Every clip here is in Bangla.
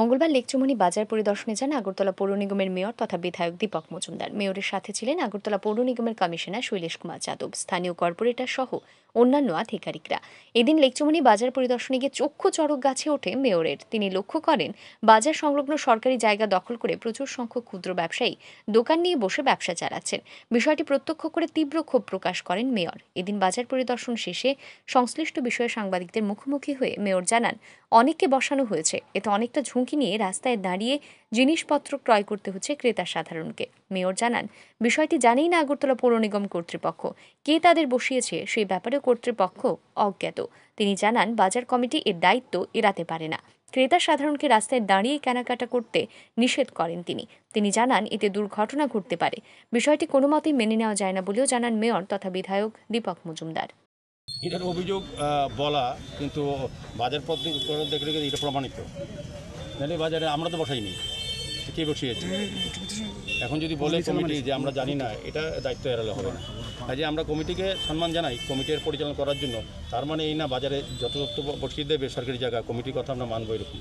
মঙ্গলবার লেকচুমনি বাজার পরিদর্শনে যান আগরতলা পৌর নিগমের মেয়র তথা বিধায়ক দীপক মজুমদার মেয়রের সাথে ছিলেন আগরতলা পৌর নিগমের কমিশনার শৈলেশ কুমার যাদব স্থানীয় কর্পোরেটর সহ অন্যান্য আধিকারিকরা এদিন লেকচুমনি বাজার পরিদর্শনে গিয়ে চক্ষু চড়ক গাছে ওঠে মেয়রের তিনি লক্ষ্য করেন বাজার সংলগ্ন সরকারি জায়গা দখল করে প্রচুর সংখ্যক ক্ষুদ্র ব্যবসায়ী দোকান নিয়ে বসে ব্যবসা চালাচ্ছেন বিষয়টি প্রত্যক্ষ করে তীব্র ক্ষোভ প্রকাশ করেন মেয়র এদিন বাজার পরিদর্শন শেষে সংশ্লিষ্ট বিষয়ে সাংবাদিকদের মুখোমুখি হয়ে মেয়র জানান অনেককে বসানো হয়েছে এতে অনেকটা ঝুঁকি নিয়ে রাস্তায় দাঁড়িয়ে জিনিসপত্র ক্রয় করতে হচ্ছে ক্রেতা সাধারণকে মেয়র জানান বিষয়টি জানেই না আগরতলা পৌর নিগম কর্তৃপক্ষ কে তাদের বসিয়েছে সেই ব্যাপারে কর্তৃপক্ষ অজ্ঞাত তিনি জানান বাজার কমিটি এর দায়িত্ব এড়াতে পারে না ক্রেতা সাধারণকে রাস্তায় দাঁড়িয়ে কেনাকাটা করতে নিষেধ করেন তিনি তিনি জানান এতে দুর্ঘটনা ঘটতে পারে বিষয়টি কোনো মতেই মেনে নেওয়া যায় না বলেও জানান মেয়র তথা বিধায়ক দীপক মজুমদার এটার অভিযোগ বলা কিন্তু বাজার পদ্ধতি দেখলে এটা প্রমাণিত তাহলে মানে বাজারে আমরা তো বসাইনি কে বসিয়েছে এখন যদি বলে কমিটি যে আমরা জানি না এটা দায়িত্ব এড়ালে হবে না যে আমরা কমিটিকে সম্মান জানাই কমিটির পরিচালনা করার জন্য তার মানে এই না বাজারে যত তথ্য বসিয়ে দেবে সরকারি জায়গা কমিটির কথা আমরা মানব এরকম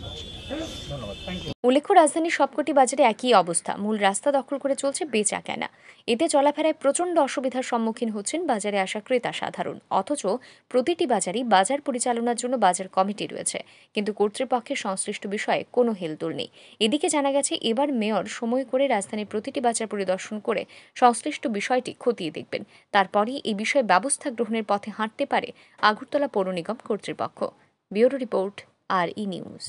উল্লেখ্য রাজধানীর সবকটি বাজারে একই অবস্থা মূল রাস্তা দখল করে চলছে বেচা কেনা এতে চলাফেরায় প্রচণ্ড অসুবিধার সম্মুখীন হচ্ছেন বাজারে আসা ক্রেতা সাধারণ অথচ প্রতিটি বাজারই বাজার পরিচালনার জন্য বাজার কমিটি রয়েছে কিন্তু কর্তৃপক্ষের সংশ্লিষ্ট বিষয়ে কোনো হেলদোল নেই এদিকে জানা গেছে এবার মেয়র সময় করে রাজধানীর প্রতিটি সিটি বাজার পরিদর্শন করে সংশ্লিষ্ট বিষয়টি খতিয়ে দেখবেন তারপরেই এই বিষয়ে ব্যবস্থা গ্রহণের পথে হাঁটতে পারে আগরতলা পৌর নিগম কর্তৃপক্ষ ব্যুরো রিপোর্ট আর ই নিউজ